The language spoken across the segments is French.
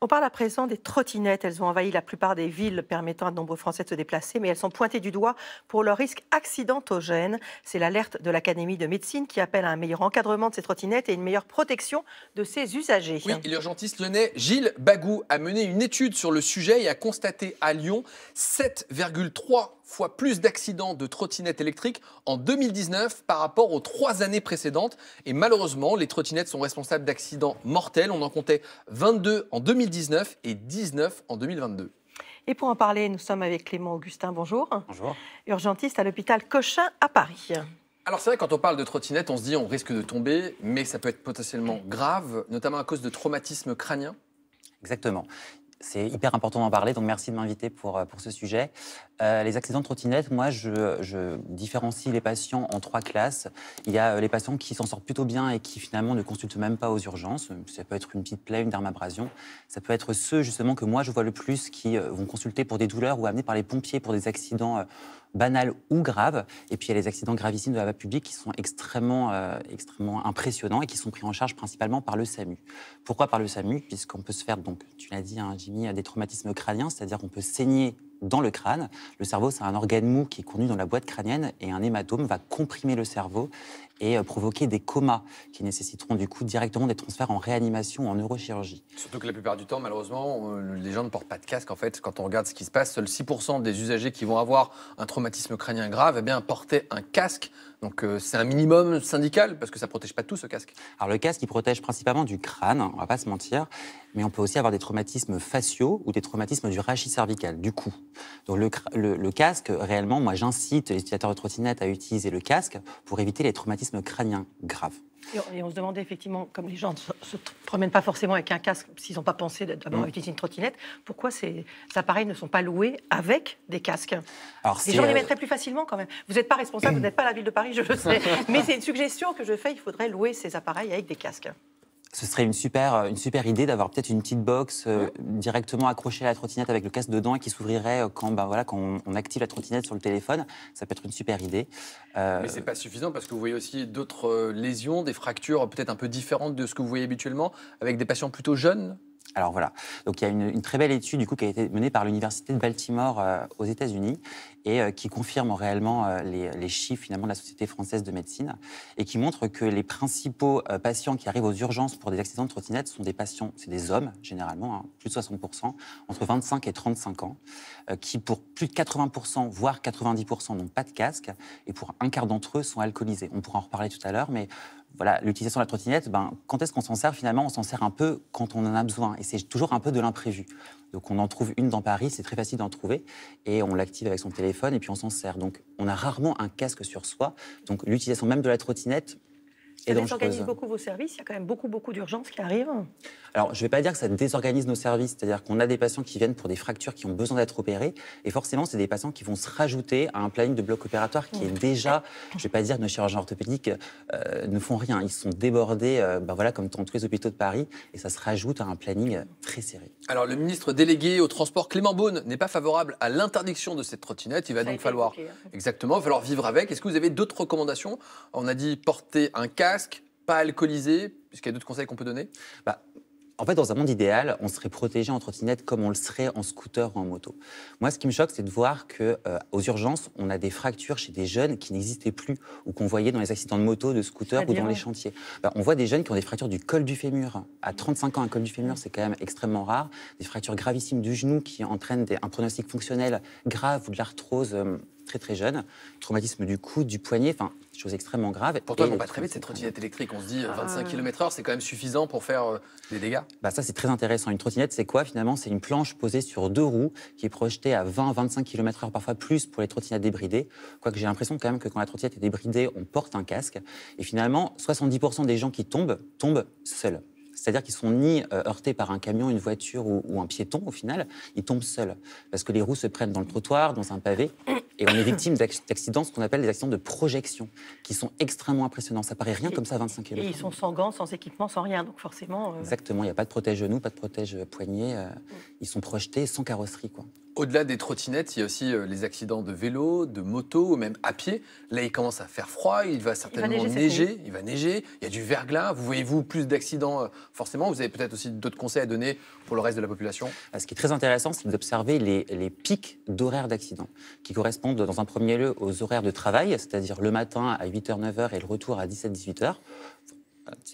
On parle à présent des trottinettes. Elles ont envahi la plupart des villes permettant à de nombreux Français de se déplacer, mais elles sont pointées du doigt pour leur risque accidentogène. C'est l'alerte de l'Académie de médecine qui appelle à un meilleur encadrement de ces trottinettes et une meilleure protection de ses usagers. Oui, l'urgentiste lyonnais Gilles Bagou a mené une étude sur le sujet et a constaté à Lyon 7,3 fois plus d'accidents de trottinettes électriques en 2019 par rapport aux trois années précédentes. Et malheureusement, les trottinettes sont responsables d'accidents mortels. On en comptait 22 en 2019 et 19 en 2022. Et pour en parler, nous sommes avec Clément Augustin. Bonjour. Bonjour. Urgentiste à l'hôpital Cochin à Paris. Alors c'est vrai, quand on parle de trottinettes, on se dit on risque de tomber, mais ça peut être potentiellement grave, notamment à cause de traumatismes crâniens. Exactement c'est hyper important d'en parler, donc merci de m'inviter pour, euh, pour ce sujet. Euh, les accidents de trottinette, moi, je, différencie les patients en trois classes. Il y a euh, les patients qui s'en sortent plutôt bien et qui finalement ne consultent même pas aux urgences. Ça peut être une petite plaie, une dermabrasion. Ça peut être ceux justement que moi je vois le plus qui vont consulter pour des douleurs ou amenés par les pompiers pour des accidents banales ou graves. Et puis il y a les accidents gravissimes de la voie publique qui sont extrêmement, euh, extrêmement impressionnants et qui sont pris en charge principalement par le SAMU. Pourquoi par le SAMU Puisqu'on peut se faire, donc, tu l'as dit, hein, Jimmy, des traumatismes crâniens, c'est-à-dire qu'on peut saigner dans le crâne. Le cerveau, c'est un organe mou qui est contenu dans la boîte crânienne et un hématome va comprimer le cerveau et euh, provoquer des comas qui nécessiteront du coup directement des transferts en réanimation, ou en neurochirurgie. Surtout que la plupart du temps, malheureusement, euh, les gens ne portent pas de casque. En fait, quand on regarde ce qui se passe, seuls 6% des usagers qui vont avoir un traumatisme crânien grave eh bien, portaient un casque. Donc euh, c'est un minimum syndical parce que ça protège pas tout ce casque. Alors le casque, il protège principalement du crâne, on va pas se mentir, mais on peut aussi avoir des traumatismes faciaux ou des traumatismes du rachis cervical, du cou. Donc le, casque, réellement, moi j'incite les utilisateurs de trottinettes à utiliser le casque pour éviter les traumatismes crâniens graves. Et on, se demandait effectivement, comme les gens ne se, promènent pas forcément avec un casque s'ils n'ont pas pensé d'abord mm. utilisé utiliser une trottinette, pourquoi ces, appareils ne sont pas loués avec des casques Alors, Les gens les euh, mettraient plus facilement quand même. Vous n'êtes pas responsable, vous n'êtes pas la ville de Paris, je le sais. Mais c'est une suggestion que je fais, il faudrait louer ces appareils avec des casques ce serait une super, euh, une super idée d'avoir peut-être une petite box euh, directement accrochée à la trottinette avec le casque dedans et qui s'ouvrirait euh, quand, ben, voilà, quand on, active la trottinette sur le téléphone. Ça peut être une super idée. Mais ce n'est pas suffisant parce que vous voyez aussi d'autres lésions, des fractures peut-être un peu différentes de ce que vous voyez habituellement, avec des patients plutôt jeunes alors voilà. Donc il y a une, très belle étude du coup qui a été menée par l'université de Baltimore euh, aux États-Unis et euh, qui confirme euh, réellement les, chiffres finalement de la Société française de médecine et qui montre que les principaux patients qui arrivent aux urgences pour des accidents de trottinette sont des patients, c'est des hommes généralement, hein, plus de 60 entre 25 et 35 ans, qui pour plus de 80 voire 90 n'ont pas de casque et pour un quart d'entre eux sont alcoolisés. On pourra en reparler tout à l'heure, mais voilà, l'utilisation de la trottinette, ben, quand est-ce qu'on s'en sert finalement On s'en sert un peu quand on en a besoin. Et c'est toujours un peu de l'imprévu. Donc on en trouve une dans Paris, c'est très facile d'en trouver. Et on l'active avec son téléphone et puis on s'en sert. Donc on a rarement un casque sur soi. Donc l'utilisation même de la trottinette, ça désorganise beaucoup vos services, il y a quand même beaucoup, beaucoup d'urgences qui arrivent. Alors, je ne vais pas dire que ça désorganise nos services, c'est-à-dire qu'on a des patients qui viennent pour des fractures qui ont besoin d'être opérées, et forcément, c'est des patients qui vont se rajouter à un planning de bloc opératoire qui est déjà, je ne vais pas dire que nos chirurgiens orthopédiques euh, ne font rien, ils sont débordés, ben voilà, comme dans tous les hôpitaux de Paris, et ça se rajoute à un planning très serré. Alors, le ministre délégué au transport, Clément Beaune, n'est pas favorable à l'interdiction de cette trottinette, il va donc falloir, hein. exactement, falloir vivre avec. Est-ce que vous avez d'autres recommandations On a dit porter un casque pas alcoolisé, puisqu'il y a d'autres conseils qu'on peut donner bah, en fait, dans un monde idéal, on serait protégé en trottinette comme on le serait en scooter ou en moto. Moi, ce qui me choque, c'est de voir que euh, aux urgences, on a des fractures chez des jeunes qui n'existaient plus ou qu'on voyait dans les accidents de moto, de scooter ou dans les chantiers. Bah, on voit des jeunes qui ont des fractures du col du fémur. À 35 ans, un col du fémur, c'est quand même extrêmement rare. Des fractures gravissimes du genou qui entraînent un pronostic fonctionnel grave ou de l'arthrose. Euh, très très jeune, traumatisme du cou, du poignet, enfin, chose extrêmement grave. Pour toi, pas très vite cette trottinette ah. électrique. On se dit 25 euh, km/h, c'est quand même suffisant pour faire euh, des dégâts bah Ça, c'est très intéressant. Une trottinette, c'est quoi finalement C'est une planche posée sur deux roues qui est projetée à 20-25 km/h, parfois plus pour les trottinettes débridées. Quoique j'ai l'impression quand même que quand la trottinette est débridée, on porte un casque. Et finalement, 70% des gens qui tombent, tombent seuls. C'est-à-dire qu'ils sont ni euh, heurtés par un camion, une voiture ou, un piéton au final, ils tombent seuls. Parce que les roues se prennent dans le trottoir, dans un pavé. Et on est victime d'accidents, ce qu'on appelle des accidents de projection, qui sont extrêmement impressionnants. Ça paraît rien comme ça à 25 km. Et ils sont sans gants, sans équipement, sans rien. Donc forcément. Euh, Exactement, il n'y a pas de protège-genoux, pas de protège-poignet. Euh, euh, mm. Ils sont projetés sans carrosserie. quoi. Au-delà des trottinettes, il y a aussi les accidents de vélo, de moto, ou même à pied. Là, il commence à faire froid, il va certainement neiger, il va neiger, il y a du verglas. Vous voyez-vous plus d'accidents forcément Vous avez peut-être aussi d'autres conseils à donner pour le reste de la population Ce qui est très intéressant, c'est d'observer les, les pics d'horaires d'accidents, qui correspondent dans un premier lieu aux horaires de travail, c'est-à-dire le matin à 8h, 9h et le retour à 17-18h.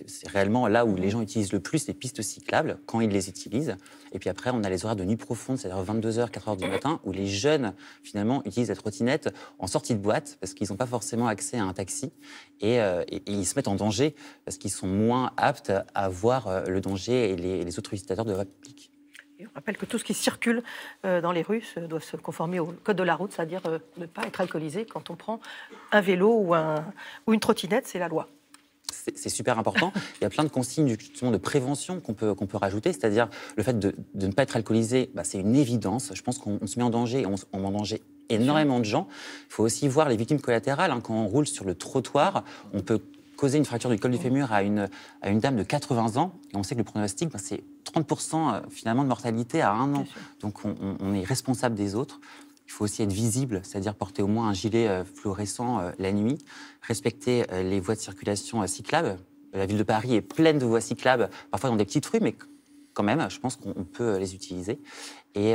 C'est réellement là où les gens utilisent le plus les pistes cyclables, quand ils les utilisent. Et puis après, on a les horaires de nuit profonde, c'est-à-dire 22h, 4h du matin, où les jeunes, finalement, utilisent la trottinette en sortie de boîte, parce qu'ils n'ont pas forcément accès à un taxi. Et, euh, ils se mettent en danger, parce qu'ils sont moins aptes à voir euh, le danger et les, autres utilisateurs de la public on rappelle que tout ce qui circule euh, dans les rues euh, doit se conformer au code de la route, c'est-à-dire euh, ne pas être alcoolisé quand on prend un vélo ou, un, ou une trottinette, c'est la loi c'est super important. Il y a plein de consignes justement de prévention qu'on peut, peut rajouter, c'est-à-dire le fait de, ne pas être alcoolisé, bah, c'est une évidence. Je pense qu'on se met en danger et on, met en danger énormément de gens. Il faut aussi voir les victimes collatérales. Hein. Quand on roule sur le trottoir, on peut Causer une fracture du col du fémur à une, à une dame de 80 ans. Et on sait que le pronostic, ben, c'est 30% euh, finalement de mortalité à un an. Donc on, est responsable des autres. Il faut aussi être visible, c'est-à-dire porter au moins un gilet euh, fluorescent euh, la nuit, respecter les voies de circulation cyclables. La ville de Paris est pleine de voies cyclables, parfois dans des petites rues, mais quand même, je pense qu'on peut les utiliser. Et,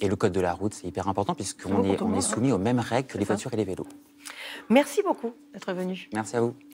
et, le code de la route, c'est hyper important puisqu'on oh, on est soumis hein. aux mêmes règles que les voitures et les vélos. Merci beaucoup d'être venu. Merci à vous.